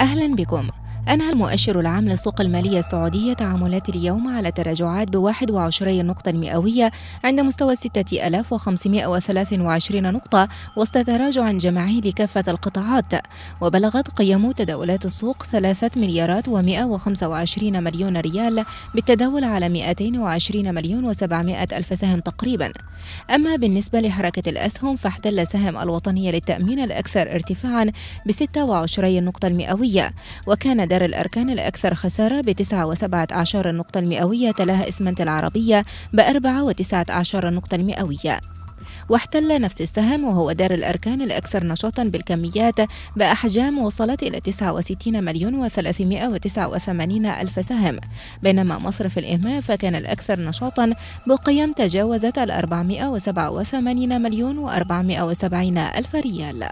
أهلا بكم أنهى المؤشر العام للسوق المالية السعودية تعاملات اليوم على تراجعات ب 21 نقطة مئوية عند مستوى 6523 نقطة وسط تراجع جماعي لكافة القطاعات وبلغت قيم تداولات السوق 3 مليارات و125 مليون ريال بالتداول على 220 مليون وسبعمائة 700 ألف سهم تقريباً أما بالنسبة لحركة الأسهم فاحتل سهم الوطنية للتأمين الأكثر ارتفاعا ب 26 نقطة المئوية وكان دار الأركان الأكثر خسارة ب 19 نقطة المئوية تلاها إسمنت العربية ب 4.19 نقطة المئوية واحتل نفس السهم وهو دار الأركان الأكثر نشاطا بالكميات بأحجام وصلت إلى 69 مليون و389 ألف سهم بينما مصرف الإنماء فكان الأكثر نشاطا بقيم تجاوزت ال 487 مليون و470 ألف ريال